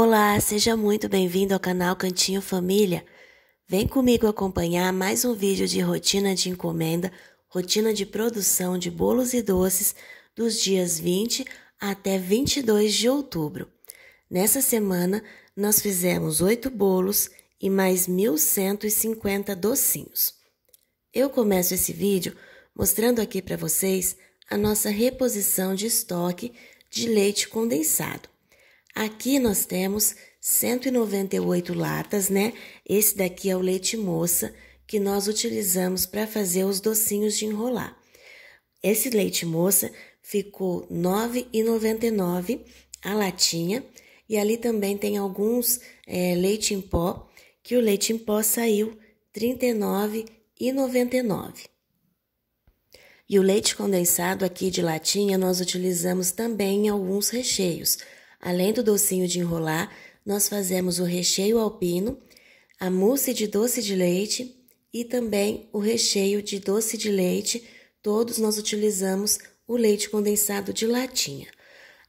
Olá, seja muito bem-vindo ao canal Cantinho Família. Vem comigo acompanhar mais um vídeo de rotina de encomenda, rotina de produção de bolos e doces dos dias 20 até 22 de outubro. Nessa semana, nós fizemos 8 bolos e mais 1.150 docinhos. Eu começo esse vídeo mostrando aqui para vocês a nossa reposição de estoque de leite condensado. Aqui nós temos 198 latas, né? Esse daqui é o leite moça que nós utilizamos para fazer os docinhos de enrolar. Esse leite moça ficou R$ 9,99 a latinha. E ali também tem alguns é, leite em pó, que o leite em pó saiu R$ 39,99. E o leite condensado aqui de latinha nós utilizamos também em alguns recheios. Além do docinho de enrolar, nós fazemos o recheio alpino, a mousse de doce de leite e também o recheio de doce de leite. Todos nós utilizamos o leite condensado de latinha.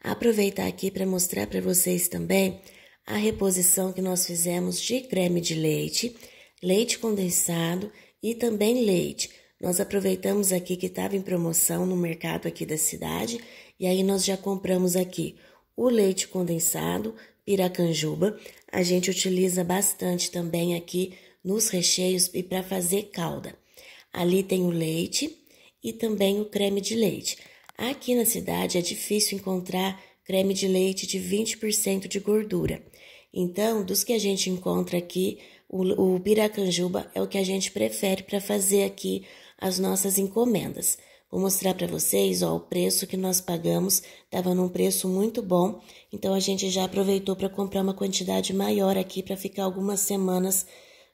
Aproveitar aqui para mostrar para vocês também a reposição que nós fizemos de creme de leite, leite condensado e também leite. Nós aproveitamos aqui que estava em promoção no mercado aqui da cidade e aí nós já compramos aqui o leite condensado, piracanjuba, a gente utiliza bastante também aqui nos recheios e para fazer calda. Ali tem o leite e também o creme de leite. Aqui na cidade é difícil encontrar creme de leite de 20% de gordura. Então, dos que a gente encontra aqui, o, o piracanjuba é o que a gente prefere para fazer aqui as nossas encomendas. Vou mostrar para vocês, ó, o preço que nós pagamos, estava num preço muito bom, então a gente já aproveitou para comprar uma quantidade maior aqui para ficar algumas semanas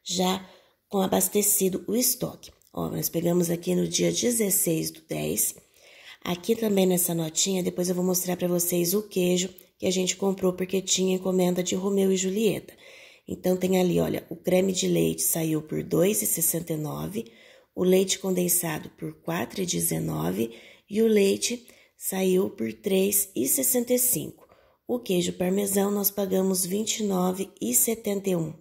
já com abastecido o estoque. Ó, nós pegamos aqui no dia 16 do 10. Aqui também nessa notinha, depois eu vou mostrar para vocês o queijo que a gente comprou porque tinha encomenda de Romeu e Julieta. Então tem ali, olha, o creme de leite saiu por R$ 2,69, o leite condensado por R$ 4,19 e o leite saiu por R$ 3,65. O queijo parmesão nós pagamos R$ 29,71.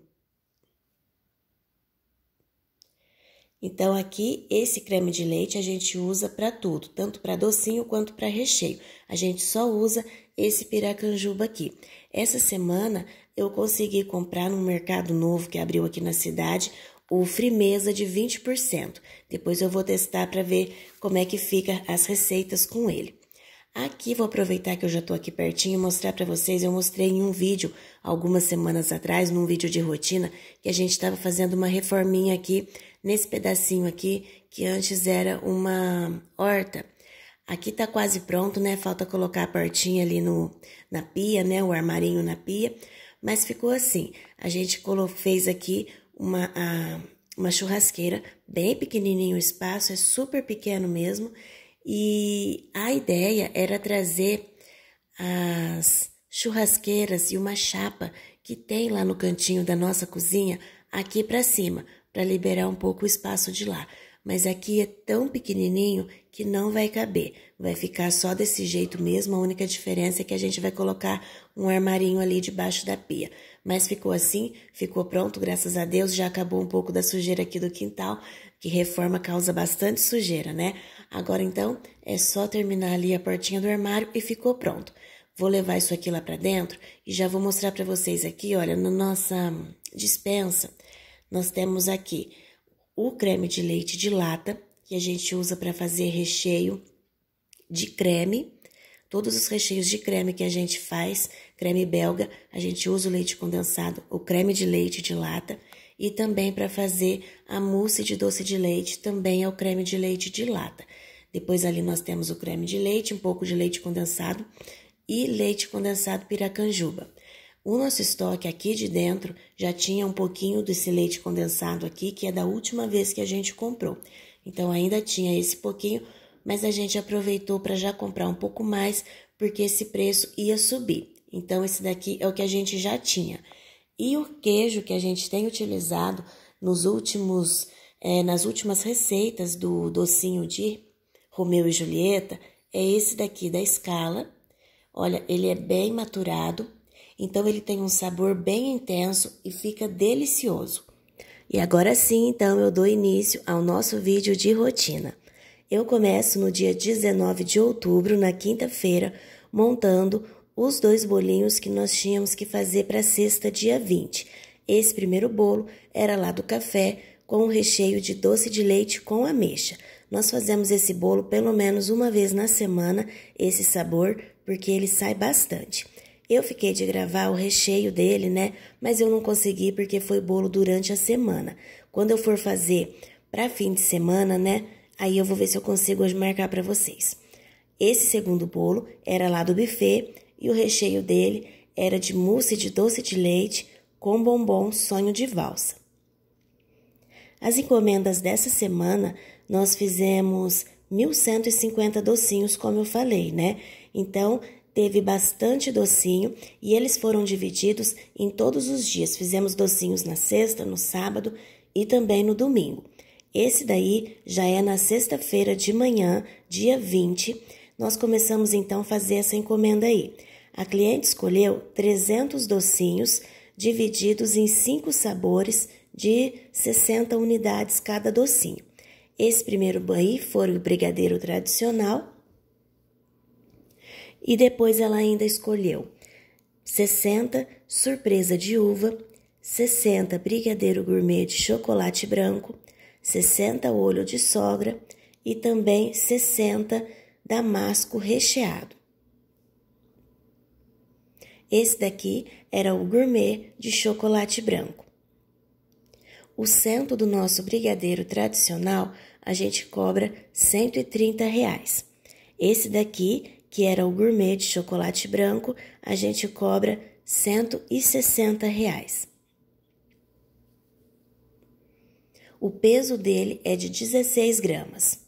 Então, aqui, esse creme de leite a gente usa para tudo, tanto para docinho quanto para recheio. A gente só usa esse piracanjuba aqui. Essa semana eu consegui comprar num mercado novo que abriu aqui na cidade o frimeza de 20%. Depois eu vou testar para ver como é que fica as receitas com ele. Aqui vou aproveitar que eu já estou aqui pertinho e mostrar para vocês. Eu mostrei em um vídeo algumas semanas atrás, num vídeo de rotina, que a gente estava fazendo uma reforminha aqui nesse pedacinho aqui que antes era uma horta. Aqui está quase pronto, né? Falta colocar a portinha ali no na pia, né? O armarinho na pia, mas ficou assim. A gente fez aqui uma, a, uma churrasqueira, bem pequenininho o espaço, é super pequeno mesmo. E a ideia era trazer as churrasqueiras e uma chapa que tem lá no cantinho da nossa cozinha aqui para cima, para liberar um pouco o espaço de lá. Mas aqui é tão pequenininho que não vai caber. Vai ficar só desse jeito mesmo. A única diferença é que a gente vai colocar um armarinho ali debaixo da pia. Mas ficou assim, ficou pronto, graças a Deus, já acabou um pouco da sujeira aqui do quintal, que reforma causa bastante sujeira, né? Agora então é só terminar ali a portinha do armário e ficou pronto. Vou levar isso aqui lá para dentro e já vou mostrar para vocês aqui, olha, na nossa dispensa, nós temos aqui o creme de leite de lata, que a gente usa para fazer recheio de creme, Todos os recheios de creme que a gente faz, creme belga, a gente usa o leite condensado, o creme de leite de lata. E também para fazer a mousse de doce de leite, também é o creme de leite de lata. Depois ali nós temos o creme de leite, um pouco de leite condensado e leite condensado piracanjuba. O nosso estoque aqui de dentro já tinha um pouquinho desse leite condensado aqui, que é da última vez que a gente comprou. Então ainda tinha esse pouquinho, mas a gente aproveitou para já comprar um pouco mais, porque esse preço ia subir. Então, esse daqui é o que a gente já tinha. E o queijo que a gente tem utilizado nos últimos, é, nas últimas receitas do docinho de Romeu e Julieta é esse daqui da escala. Olha, ele é bem maturado, então ele tem um sabor bem intenso e fica delicioso. E agora sim, então eu dou início ao nosso vídeo de rotina. Eu começo no dia 19 de outubro, na quinta-feira, montando os dois bolinhos que nós tínhamos que fazer para sexta, dia 20. Esse primeiro bolo era lá do café, com um recheio de doce de leite com ameixa. Nós fazemos esse bolo pelo menos uma vez na semana, esse sabor, porque ele sai bastante. Eu fiquei de gravar o recheio dele, né? Mas eu não consegui porque foi bolo durante a semana. Quando eu for fazer para fim de semana, né? Aí eu vou ver se eu consigo hoje marcar para vocês. Esse segundo bolo era lá do buffet e o recheio dele era de mousse de doce de leite com bombom sonho de valsa. As encomendas dessa semana nós fizemos 1150 docinhos, como eu falei, né? Então, teve bastante docinho e eles foram divididos em todos os dias. Fizemos docinhos na sexta, no sábado e também no domingo. Esse daí já é na sexta-feira de manhã, dia 20. Nós começamos então a fazer essa encomenda aí. A cliente escolheu 300 docinhos divididos em cinco sabores de 60 unidades cada docinho. Esse primeiro banho foi o brigadeiro tradicional. E depois ela ainda escolheu 60 surpresa de uva, 60 brigadeiro gourmet de chocolate branco, 60 olho de sogra e também 60 damasco recheado. Esse daqui era o gourmet de chocolate branco. O centro do nosso brigadeiro tradicional a gente cobra 130 reais. Esse daqui, que era o gourmet de chocolate branco, a gente cobra 160 reais. O peso dele é de 16 gramas.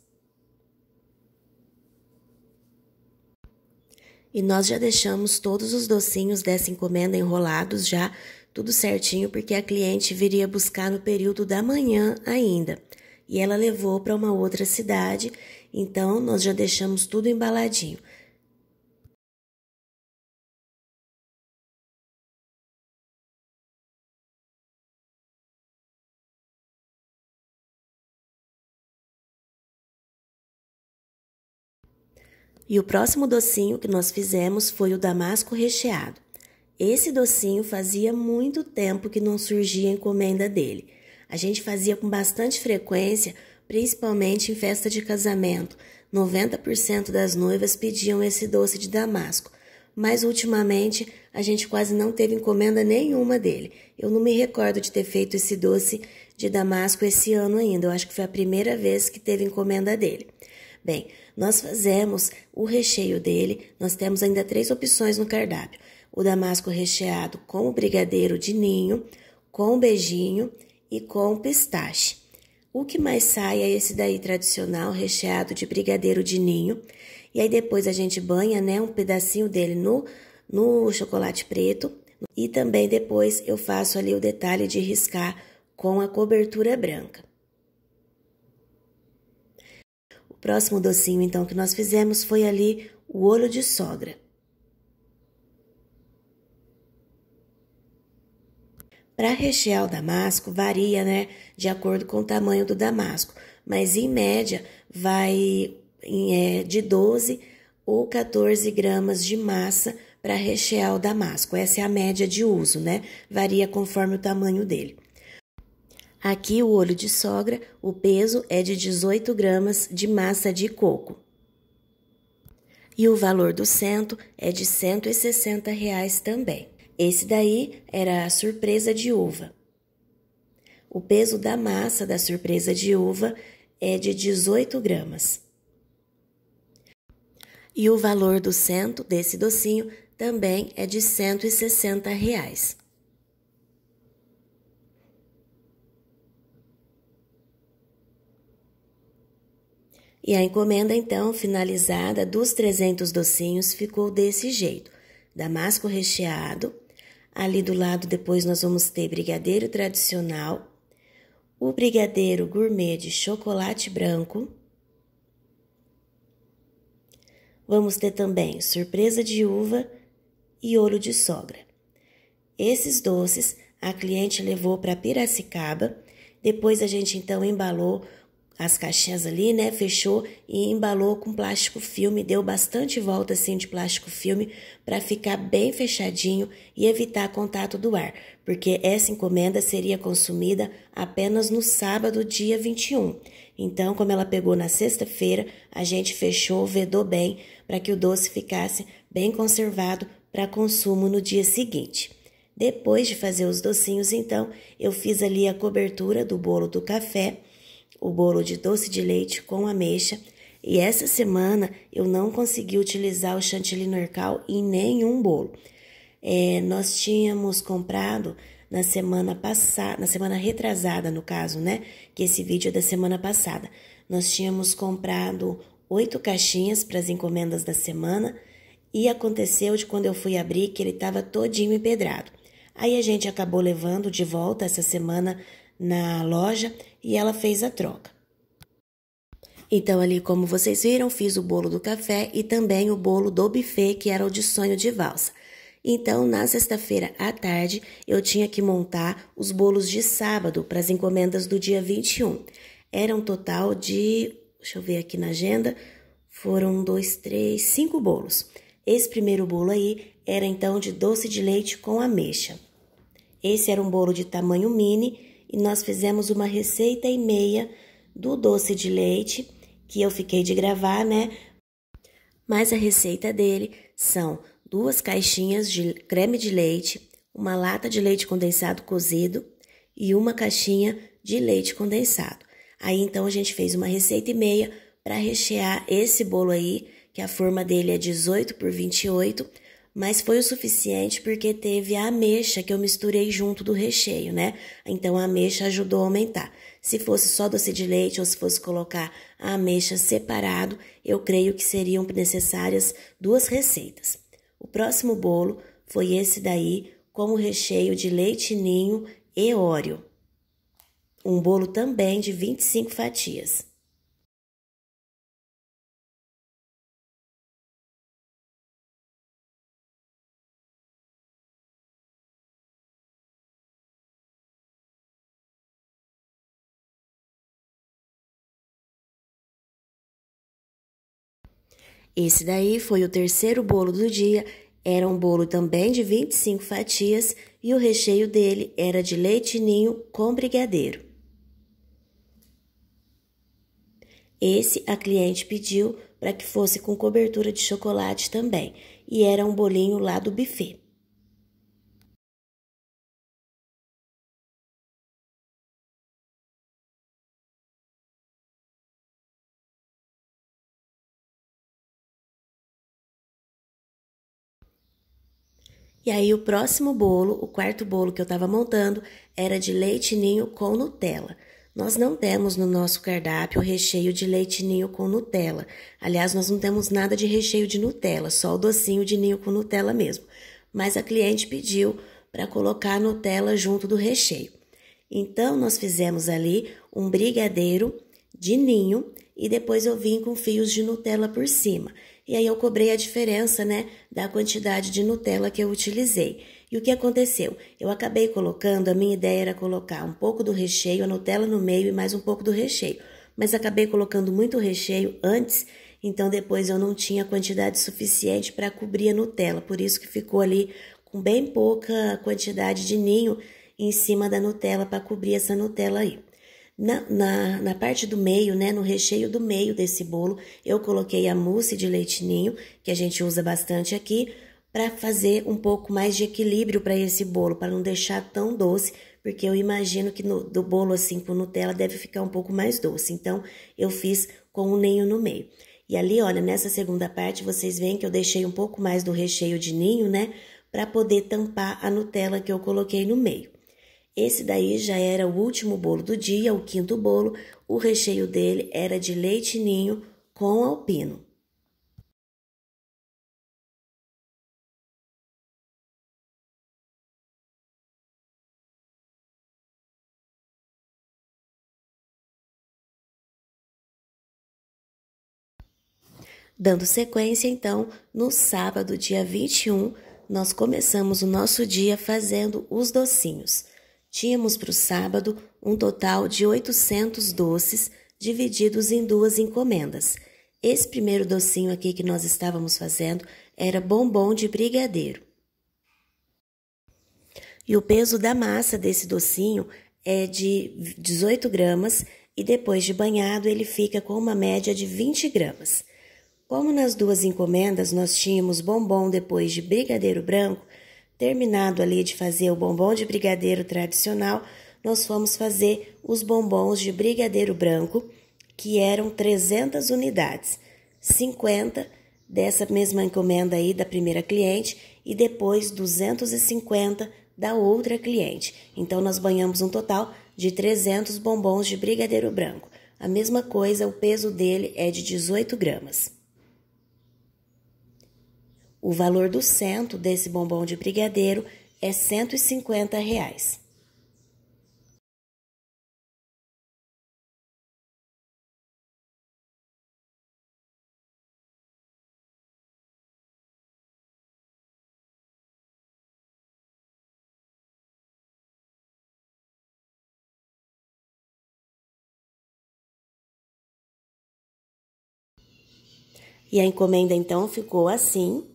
E nós já deixamos todos os docinhos dessa encomenda enrolados já, tudo certinho, porque a cliente viria buscar no período da manhã ainda. E ela levou para uma outra cidade, então nós já deixamos tudo embaladinho. E o próximo docinho que nós fizemos foi o damasco recheado. Esse docinho fazia muito tempo que não surgia encomenda dele. A gente fazia com bastante frequência, principalmente em festa de casamento. 90% das noivas pediam esse doce de damasco, mas ultimamente a gente quase não teve encomenda nenhuma dele. Eu não me recordo de ter feito esse doce de damasco esse ano ainda. Eu acho que foi a primeira vez que teve encomenda dele. Bem, nós fazemos o recheio dele, nós temos ainda três opções no cardápio: o damasco recheado com o brigadeiro de ninho, com beijinho e com pistache. O que mais sai é esse daí tradicional, recheado de brigadeiro de ninho. E aí depois a gente banha, né, um pedacinho dele no, no chocolate preto. E também depois eu faço ali o detalhe de riscar com a cobertura branca. Próximo docinho, então, que nós fizemos foi ali o olho de sogra. Para rechear o damasco, varia, né, de acordo com o tamanho do damasco, mas em média vai é, de 12 ou 14 gramas de massa para rechear o damasco. Essa é a média de uso, né? Varia conforme o tamanho dele. Aqui o olho de sogra, o peso é de 18 gramas de massa de coco. E o valor do cento é de 160 reais também. Esse daí era a surpresa de uva. O peso da massa da surpresa de uva é de 18 gramas. E o valor do cento desse docinho também é de 160 reais. E a encomenda, então, finalizada dos 300 docinhos ficou desse jeito: damasco recheado. Ali do lado, depois, nós vamos ter brigadeiro tradicional, o brigadeiro gourmet de chocolate branco. Vamos ter também surpresa de uva e olho de sogra. Esses doces a cliente levou para Piracicaba. Depois a gente então embalou as caixinhas ali, né? Fechou e embalou com plástico filme, deu bastante volta assim de plástico filme para ficar bem fechadinho e evitar contato do ar, porque essa encomenda seria consumida apenas no sábado, dia 21. Então, como ela pegou na sexta-feira, a gente fechou, vedou bem para que o doce ficasse bem conservado para consumo no dia seguinte. Depois de fazer os docinhos, então, eu fiz ali a cobertura do bolo do café o bolo de doce de leite com ameixa e essa semana eu não consegui utilizar o chantilly norcal em nenhum bolo. É, nós tínhamos comprado na semana passada, na semana retrasada, no caso, né? Que esse vídeo é da semana passada. Nós tínhamos comprado oito caixinhas para as encomendas da semana e aconteceu de quando eu fui abrir que ele estava todinho empedrado. Aí a gente acabou levando de volta essa semana na loja e ela fez a troca. Então, ali, como vocês viram, fiz o bolo do café e também o bolo do buffet, que era o de sonho de valsa. Então, na sexta-feira à tarde, eu tinha que montar os bolos de sábado para as encomendas do dia 21. Era um total de, deixa eu ver aqui na agenda, foram dois, três, cinco bolos. Esse primeiro bolo aí era então de doce de leite com ameixa. Esse era um bolo de tamanho mini e nós fizemos uma receita e meia do doce de leite, que eu fiquei de gravar, né? Mas a receita dele são duas caixinhas de creme de leite, uma lata de leite condensado cozido e uma caixinha de leite condensado. Aí então a gente fez uma receita e meia para rechear esse bolo aí, que a forma dele é 18 por 28 mas foi o suficiente porque teve a ameixa que eu misturei junto do recheio, né? Então a ameixa ajudou a aumentar. Se fosse só doce de leite ou se fosse colocar a ameixa separado, eu creio que seriam necessárias duas receitas. O próximo bolo foi esse daí, com o recheio de leite ninho e óleo. Um bolo também de 25 fatias. Esse daí foi o terceiro bolo do dia, era um bolo também de 25 fatias e o recheio dele era de leite ninho com brigadeiro. Esse a cliente pediu para que fosse com cobertura de chocolate também, e era um bolinho lá do buffet. E aí o próximo bolo, o quarto bolo que eu estava montando, era de leite ninho com Nutella. Nós não temos no nosso cardápio recheio de leite ninho com Nutella. Aliás, nós não temos nada de recheio de Nutella, só o docinho de ninho com Nutella mesmo. Mas a cliente pediu para colocar a Nutella junto do recheio. Então, nós fizemos ali um brigadeiro de ninho e depois eu vim com fios de Nutella por cima. E aí eu cobrei a diferença, né, da quantidade de Nutella que eu utilizei. E o que aconteceu? Eu acabei colocando, a minha ideia era colocar um pouco do recheio, a Nutella no meio e mais um pouco do recheio. Mas acabei colocando muito recheio antes, então depois eu não tinha quantidade suficiente para cobrir a Nutella, por isso que ficou ali com bem pouca quantidade de ninho em cima da Nutella para cobrir essa Nutella aí. Na, na, na, parte do meio, né, no recheio do meio desse bolo, eu coloquei a mousse de leite ninho que a gente usa bastante aqui, para fazer um pouco mais de equilíbrio para esse bolo, para não deixar tão doce, porque eu imagino que no, do bolo assim com Nutella deve ficar um pouco mais doce. Então, eu fiz com o ninho no meio. E ali, olha, nessa segunda parte, vocês veem que eu deixei um pouco mais do recheio de ninho, né, para poder tampar a Nutella que eu coloquei no meio. Esse daí já era o último bolo do dia, o quinto bolo. O recheio dele era de leite ninho com alpino. Dando sequência, então, no sábado, dia 21, nós começamos o nosso dia fazendo os docinhos. Tínhamos para o sábado um total de 800 doces divididos em duas encomendas. Esse primeiro docinho aqui que nós estávamos fazendo era bombom de brigadeiro. E o peso da massa desse docinho é de 18 gramas e depois de banhado ele fica com uma média de 20 gramas. Como nas duas encomendas nós tínhamos bombom depois de brigadeiro branco, Terminado ali de fazer o bombom de brigadeiro tradicional, nós fomos fazer os bombons de brigadeiro branco, que eram 300 unidades, 50 dessa mesma encomenda aí da primeira cliente e depois 250 da outra cliente. Então nós banhamos um total de 300 bombons de brigadeiro branco. A mesma coisa, o peso dele é de 18 gramas. O valor do cento desse bombom de brigadeiro é e 150. Reais. E a encomenda então ficou assim.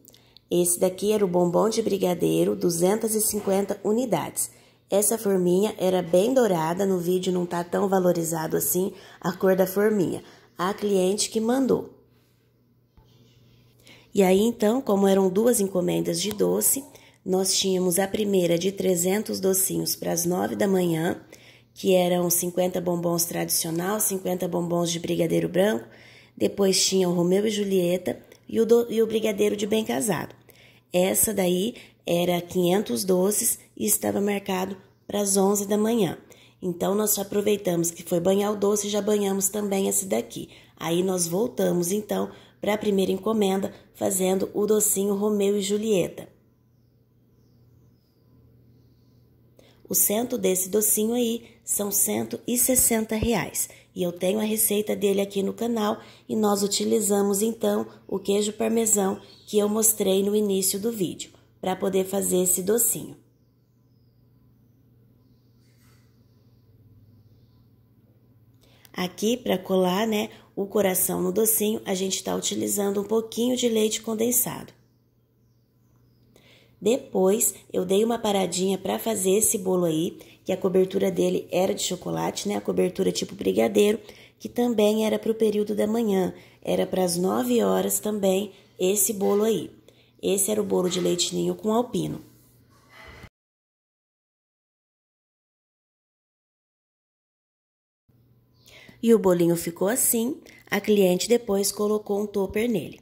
Esse daqui era o bombom de brigadeiro, 250 unidades. Essa forminha era bem dourada, no vídeo não tá tão valorizado assim a cor da forminha. A cliente que mandou. E aí então, como eram duas encomendas de doce, nós tínhamos a primeira de 300 docinhos para as 9 da manhã, que eram 50 bombons tradicional, 50 bombons de brigadeiro branco, depois tinha o Romeu e Julieta e o, do, e o brigadeiro de bem casado. Essa daí era 500 doces e estava marcado para as 11 da manhã. Então, nós aproveitamos que foi banhar o doce e já banhamos também esse daqui. Aí, nós voltamos, então, para a primeira encomenda, fazendo o docinho Romeu e Julieta. O centro desse docinho aí são 160 reais. E eu tenho a receita dele aqui no canal e nós utilizamos então o queijo parmesão que eu mostrei no início do vídeo para poder fazer esse docinho. Aqui para colar, né, o coração no docinho, a gente está utilizando um pouquinho de leite condensado. Depois, eu dei uma paradinha para fazer esse bolo aí, que a cobertura dele era de chocolate, né? A cobertura tipo brigadeiro, que também era para o período da manhã, era para as 9 horas também esse bolo aí. Esse era o bolo de leite ninho com alpino. E o bolinho ficou assim, a cliente depois colocou um topper nele.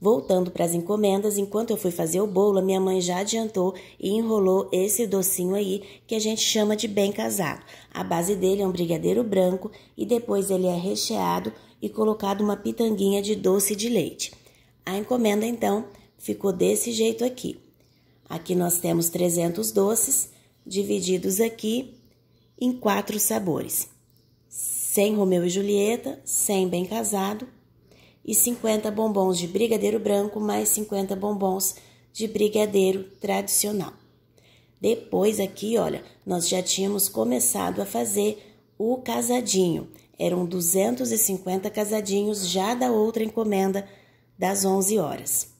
Voltando para as encomendas, enquanto eu fui fazer o bolo, a minha mãe já adiantou e enrolou esse docinho aí que a gente chama de bem casado. A base dele é um brigadeiro branco e depois ele é recheado e colocado uma pitanguinha de doce de leite. A encomenda então ficou desse jeito aqui. Aqui nós temos 300 doces divididos aqui em quatro sabores: sem Romeu e Julieta, sem Bem Casado e 50 bombons de brigadeiro branco mais 50 bombons de brigadeiro tradicional. Depois aqui, olha, nós já tínhamos começado a fazer o casadinho. Eram 250 casadinhos já da outra encomenda das 11 horas.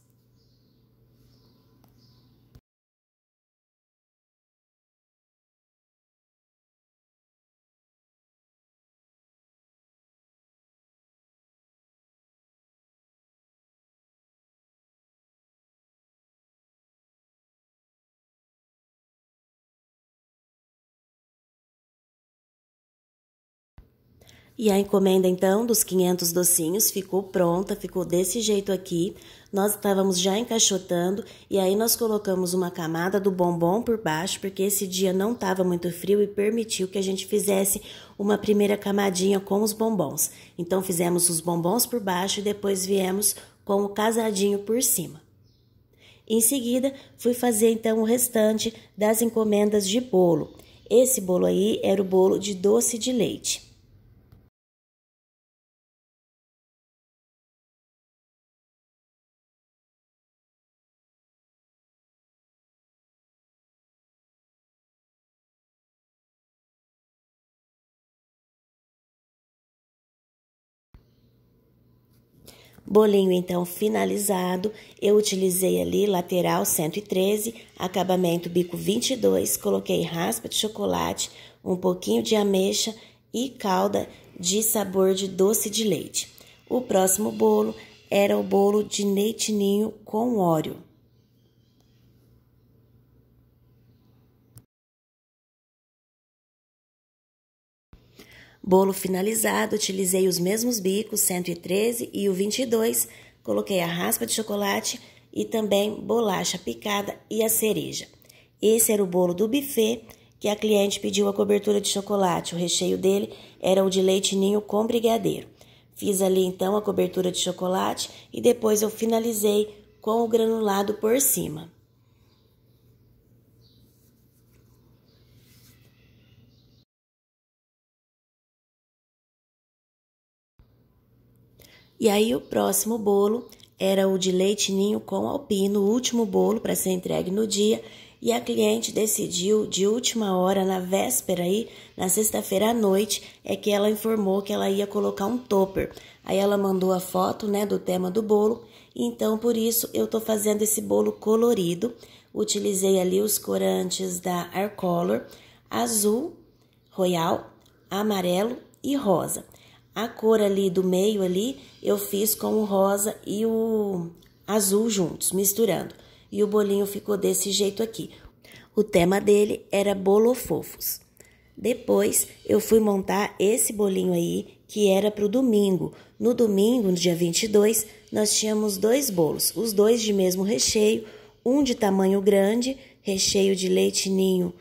E a encomenda, então, dos 500 docinhos ficou pronta, ficou desse jeito aqui. Nós estávamos já encaixotando e aí nós colocamos uma camada do bombom por baixo, porque esse dia não estava muito frio e permitiu que a gente fizesse uma primeira camadinha com os bombons. Então, fizemos os bombons por baixo e depois viemos com o casadinho por cima. Em seguida, fui fazer então o restante das encomendas de bolo. Esse bolo aí era o bolo de doce de leite. Bolinho então finalizado, eu utilizei ali lateral 113, acabamento bico 22, coloquei raspa de chocolate, um pouquinho de ameixa e calda de sabor de doce de leite. O próximo bolo era o bolo de leitinho com óleo. Bolo finalizado, utilizei os mesmos bicos, 113 e o 22, coloquei a raspa de chocolate e também bolacha picada e a cereja. Esse era o bolo do buffet que a cliente pediu a cobertura de chocolate. O recheio dele era o de leite ninho com brigadeiro. Fiz ali então a cobertura de chocolate e depois eu finalizei com o granulado por cima. E aí o próximo bolo era o de leite ninho com alpino, o último bolo para ser entregue no dia, e a cliente decidiu de última hora, na véspera aí, na sexta-feira à noite, é que ela informou que ela ia colocar um topper. Aí ela mandou a foto, né, do tema do bolo. Então, por isso eu tô fazendo esse bolo colorido. Utilizei ali os corantes da Arcolor, azul, royal, amarelo e rosa. A cor ali do meio ali, eu fiz com o rosa e o azul juntos, misturando. E o bolinho ficou desse jeito aqui. O tema dele era bolo fofos. Depois eu fui montar esse bolinho aí, que era para o domingo. No domingo, no dia 22, nós tínhamos dois bolos, os dois de mesmo recheio, um de tamanho grande, recheio de leite ninho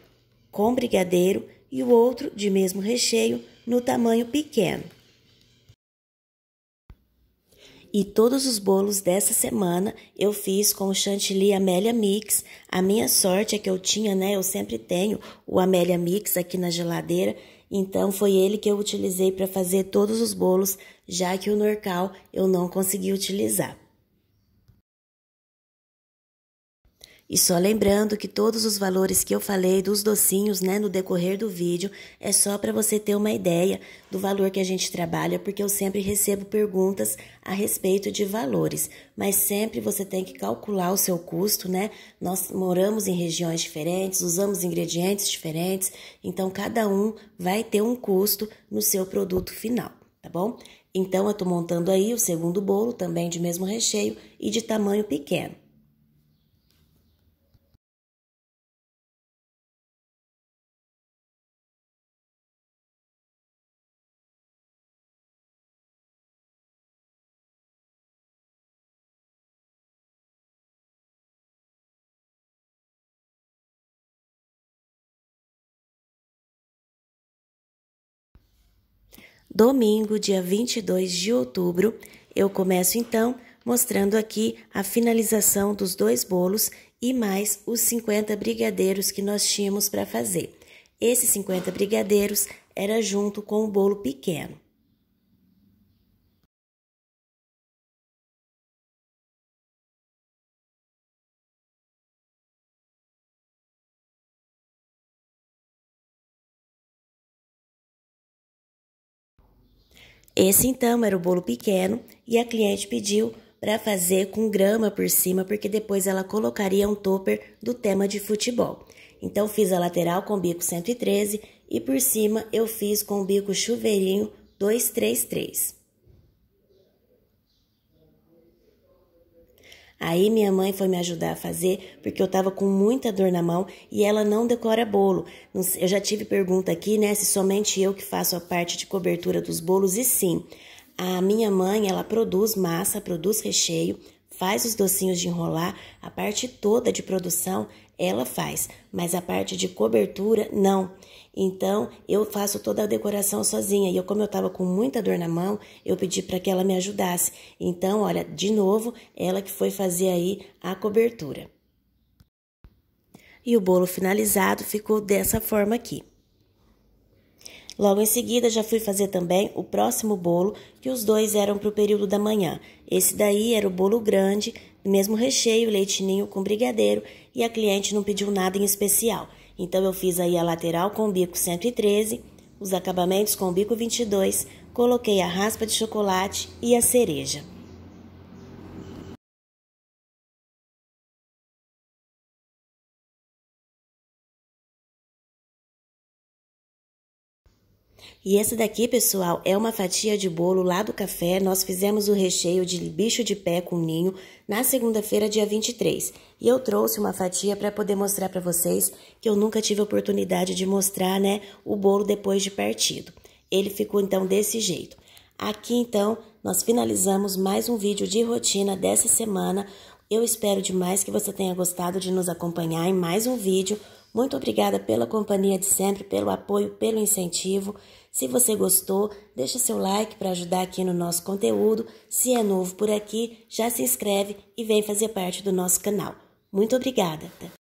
com brigadeiro, e o outro de mesmo recheio, no tamanho pequeno. E todos os bolos dessa semana eu fiz com o chantilly Amélia Mix. A minha sorte é que eu tinha, né? Eu sempre tenho o Amélia Mix aqui na geladeira. Então foi ele que eu utilizei para fazer todos os bolos, já que o Norcal eu não consegui utilizar. E só lembrando que todos os valores que eu falei dos docinhos, né, no decorrer do vídeo, é só para você ter uma ideia do valor que a gente trabalha, porque eu sempre recebo perguntas a respeito de valores, mas sempre você tem que calcular o seu custo, né? Nós moramos em regiões diferentes, usamos ingredientes diferentes, então cada um vai ter um custo no seu produto final, tá bom? Então eu tô montando aí o segundo bolo também de mesmo recheio e de tamanho pequeno. Domingo, dia 22 de outubro, eu começo então mostrando aqui a finalização dos dois bolos e mais os 50 brigadeiros que nós tínhamos para fazer. Esses 50 brigadeiros era junto com o bolo pequeno. Esse então era o bolo pequeno e a cliente pediu para fazer com grama por cima, porque depois ela colocaria um topper do tema de futebol. Então fiz a lateral com bico 113 e por cima eu fiz com o bico chuveirinho 233. Aí minha mãe foi me ajudar a fazer, porque eu tava com muita dor na mão e ela não decora bolo. Eu já tive pergunta aqui, né, se somente eu que faço a parte de cobertura dos bolos, e sim. A minha mãe, ela produz massa, produz recheio, faz os docinhos de enrolar, a parte toda de produção ela faz, mas a parte de cobertura não. Então eu faço toda a decoração sozinha e eu como eu estava com muita dor na mão, eu pedi para que ela me ajudasse. Então, olha, de novo, ela que foi fazer aí a cobertura. E o bolo finalizado ficou dessa forma aqui. Logo em seguida, já fui fazer também o próximo bolo, que os dois eram para o período da manhã. Esse daí era o bolo grande, mesmo recheio, leitinho com brigadeiro, e a cliente não pediu nada em especial. Então eu fiz aí a lateral com o bico 113, os acabamentos com o bico 22, coloquei a raspa de chocolate e a cereja. E essa daqui, pessoal, é uma fatia de bolo lá do café. Nós fizemos o recheio de bicho de pé com ninho na segunda-feira, dia 23. E eu trouxe uma fatia para poder mostrar para vocês que eu nunca tive oportunidade de mostrar, né, o bolo depois de partido. Ele ficou então desse jeito. Aqui então, nós finalizamos mais um vídeo de rotina dessa semana. Eu espero demais que você tenha gostado de nos acompanhar em mais um vídeo. Muito obrigada pela companhia de sempre, pelo apoio, pelo incentivo. Se você gostou, deixa seu like para ajudar aqui no nosso conteúdo. Se é novo por aqui, já se inscreve e vem fazer parte do nosso canal. Muito obrigada.